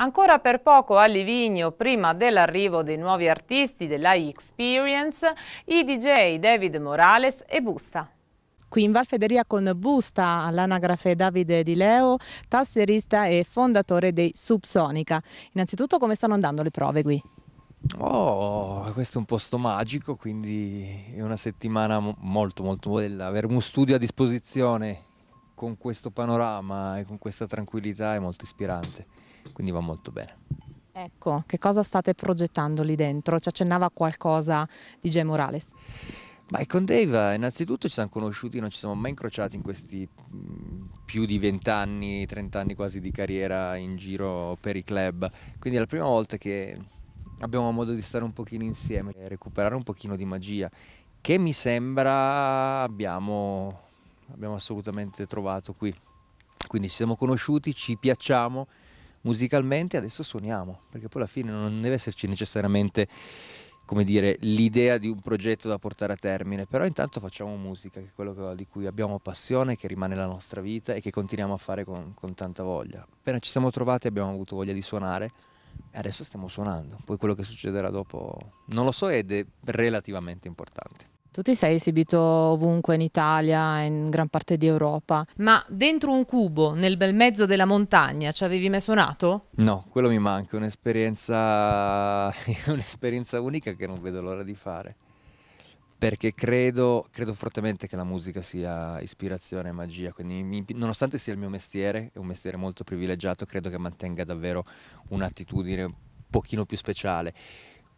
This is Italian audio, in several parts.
Ancora per poco a Livigno, prima dell'arrivo dei nuovi artisti della e Experience, i DJ David Morales e Busta. Qui in Val Federia con Busta, all'anagrafe Davide Di Leo, tasserista e fondatore dei Subsonica. Innanzitutto come stanno andando le prove qui? Oh, questo è un posto magico, quindi è una settimana molto molto bella. Avere uno studio a disposizione con questo panorama e con questa tranquillità è molto ispirante quindi va molto bene. Ecco, che cosa state progettando lì dentro? Ci accennava qualcosa di Jay Morales? Ma con Dave innanzitutto ci siamo conosciuti, non ci siamo mai incrociati in questi mm, più di vent'anni, trent'anni quasi di carriera in giro per i club, quindi è la prima volta che abbiamo modo di stare un pochino insieme, e recuperare un pochino di magia, che mi sembra abbiamo, abbiamo assolutamente trovato qui. Quindi ci siamo conosciuti, ci piacciamo, musicalmente adesso suoniamo, perché poi alla fine non deve esserci necessariamente come dire, l'idea di un progetto da portare a termine, però intanto facciamo musica, che è quello di cui abbiamo passione, che rimane la nostra vita e che continuiamo a fare con, con tanta voglia. Appena ci siamo trovati abbiamo avuto voglia di suonare e adesso stiamo suonando, poi quello che succederà dopo non lo so ed è relativamente importante. Tu ti sei esibito ovunque in Italia, in gran parte di Europa. Ma dentro un cubo, nel bel mezzo della montagna, ci avevi mai suonato? No, quello mi manca, un'esperienza, un'esperienza unica che non vedo l'ora di fare. Perché credo, credo fortemente che la musica sia ispirazione e magia, quindi mi, nonostante sia il mio mestiere, è un mestiere molto privilegiato, credo che mantenga davvero un'attitudine un pochino più speciale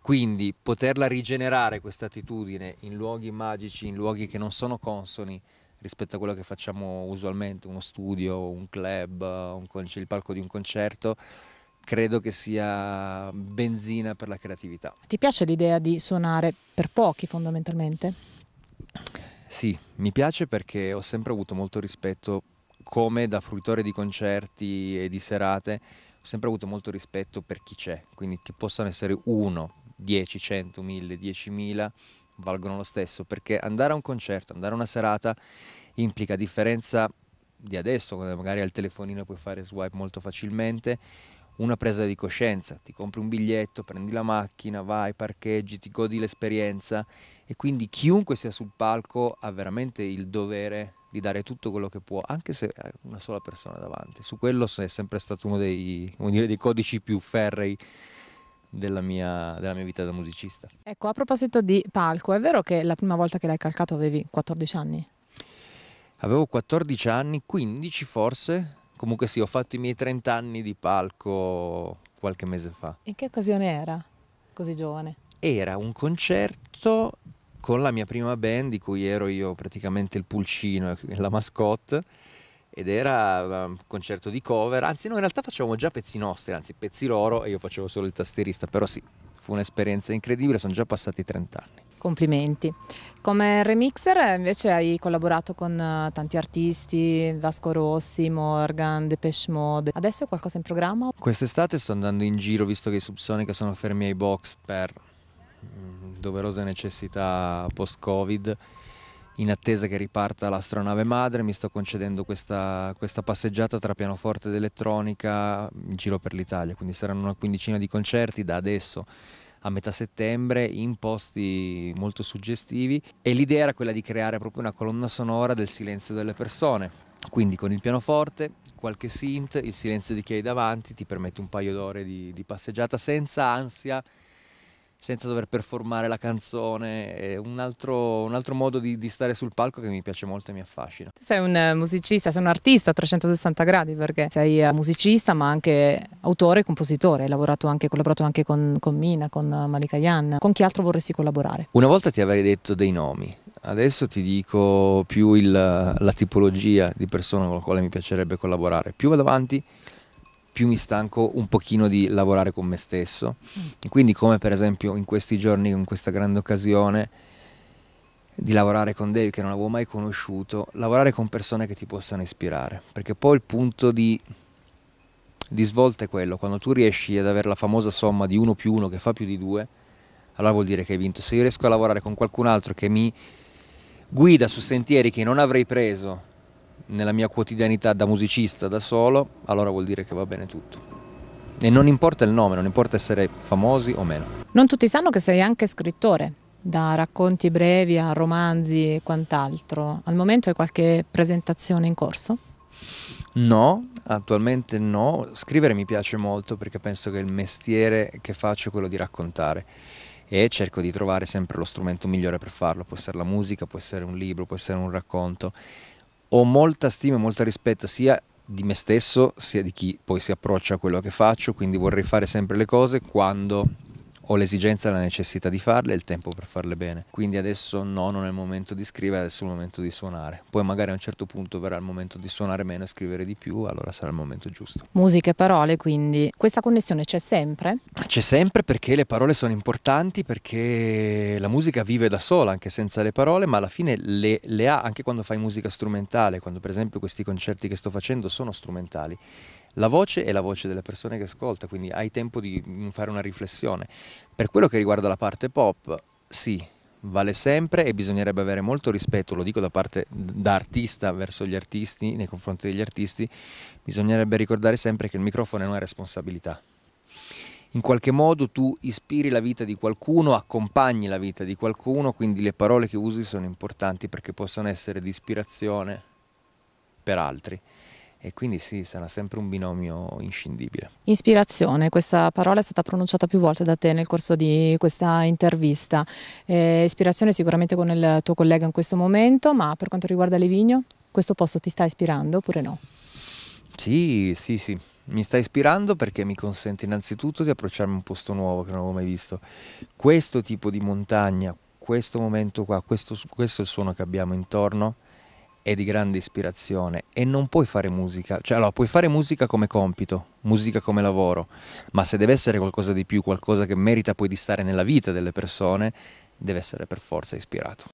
quindi poterla rigenerare questa attitudine in luoghi magici, in luoghi che non sono consoni rispetto a quello che facciamo usualmente, uno studio, un club, un il palco di un concerto, credo che sia benzina per la creatività. Ti piace l'idea di suonare per pochi fondamentalmente? Sì, mi piace perché ho sempre avuto molto rispetto, come da fruitore di concerti e di serate, ho sempre avuto molto rispetto per chi c'è, quindi che possano essere uno, 10, 100, 1000, 10.000 valgono lo stesso perché andare a un concerto, andare a una serata implica a differenza di adesso, quando magari al telefonino puoi fare swipe molto facilmente, una presa di coscienza, ti compri un biglietto, prendi la macchina, vai, parcheggi, ti godi l'esperienza e quindi chiunque sia sul palco ha veramente il dovere di dare tutto quello che può, anche se è una sola persona davanti. Su quello è sempre stato uno dei, dei codici più ferrei della mia, della mia, vita da musicista. Ecco, a proposito di palco, è vero che la prima volta che l'hai calcato avevi 14 anni? Avevo 14 anni, 15 forse, comunque sì, ho fatto i miei 30 anni di palco qualche mese fa. In che occasione era così giovane? Era un concerto con la mia prima band di cui ero io praticamente il pulcino la mascotte ed era un ehm, concerto di cover, anzi noi in realtà facevamo già pezzi nostri, anzi pezzi loro e io facevo solo il tastierista, però sì, fu un'esperienza incredibile, sono già passati 30 anni. Complimenti. Come remixer eh, invece hai collaborato con eh, tanti artisti, Vasco Rossi, Morgan, Depeche Mode. Adesso è qualcosa in programma? Quest'estate sto andando in giro, visto che i Subsonica sono fermi ai box per mm, doverose necessità post-Covid in attesa che riparta l'astronave madre mi sto concedendo questa, questa passeggiata tra pianoforte ed elettronica in giro per l'Italia, quindi saranno una quindicina di concerti da adesso a metà settembre in posti molto suggestivi e l'idea era quella di creare proprio una colonna sonora del silenzio delle persone, quindi con il pianoforte, qualche synth, il silenzio di chi hai davanti ti permette un paio d'ore di, di passeggiata senza ansia senza dover performare la canzone, è un altro, un altro modo di, di, stare sul palco che mi piace molto e mi affascina. Tu sei un eh, musicista, sei un artista a 360 gradi perché sei eh, musicista ma anche autore e compositore, hai lavorato anche, collaborato anche con, con Mina, con eh, Malika Yan, con chi altro vorresti collaborare? Una volta ti avrei detto dei nomi, Adesso ti dico più il, la tipologia di persona con la quale mi piacerebbe collaborare. Più vado avanti, più mi stanco un pochino di lavorare con me stesso. Mm. E quindi come per esempio in questi giorni, in questa grande occasione di lavorare con Dave che non avevo mai conosciuto, lavorare con persone che ti possano ispirare, perché poi il punto di, di svolta è quello, quando tu riesci ad avere la famosa somma di uno più uno che fa più di due, allora vuol dire che hai vinto. Se io riesco a lavorare con qualcun altro che mi guida su sentieri che non avrei preso nella mia quotidianità da musicista da solo, allora vuol dire che va bene tutto. E non importa il nome, non importa essere famosi o meno. Non tutti sanno che sei anche scrittore, da racconti brevi a romanzi e quant'altro. Al momento hai qualche presentazione in corso? No, attualmente no. Scrivere mi piace molto perché penso che il mestiere che faccio è quello di raccontare e cerco di trovare sempre lo strumento migliore per farlo. Può essere la musica, può essere un libro, può essere un racconto ho molta stima e molto rispetto sia di me stesso sia di chi poi si approccia a quello che faccio, quindi vorrei fare sempre le cose quando ho l'esigenza e la necessità di farle e il tempo per farle bene. Quindi adesso no, non è il momento di scrivere, adesso è il momento di suonare. Poi magari a un certo punto verrà il momento di suonare meno e scrivere di più, allora sarà il momento giusto. Musica e parole, quindi questa connessione c'è sempre? C'è sempre perché le parole sono importanti, perché la musica vive da sola anche senza le parole, ma alla fine le, le ha anche quando fai musica strumentale, quando per esempio questi concerti che sto facendo sono strumentali la voce è la voce delle persone che ascolta, quindi hai tempo di mm, fare una riflessione. Per quello che riguarda la parte pop, sì, vale sempre e bisognerebbe avere molto rispetto, lo dico da parte da artista verso gli artisti, nei confronti degli artisti, bisognerebbe ricordare sempre che il microfono è una responsabilità. In qualche modo tu ispiri la vita di qualcuno, accompagni la vita di qualcuno, quindi le parole che usi sono importanti perché possono essere di ispirazione per altri e quindi sì, sarà sempre un binomio inscindibile. Ispirazione, questa parola è stata pronunciata più volte da te nel corso di questa intervista. Eh, ispirazione sicuramente con il tuo collega in questo momento, ma per quanto riguarda Levigno, questo posto ti sta ispirando oppure no? Sì, sì, sì, mi sta ispirando perché mi consente innanzitutto di approcciarmi a un posto nuovo che non avevo mai visto. Questo tipo di montagna, questo momento qua, questo, questo è il suono che abbiamo intorno è di grande ispirazione e non puoi fare musica, cioè allora puoi fare musica come compito, musica come lavoro, ma se deve essere qualcosa di più, qualcosa che merita poi di stare nella vita delle persone, deve essere per forza ispirato.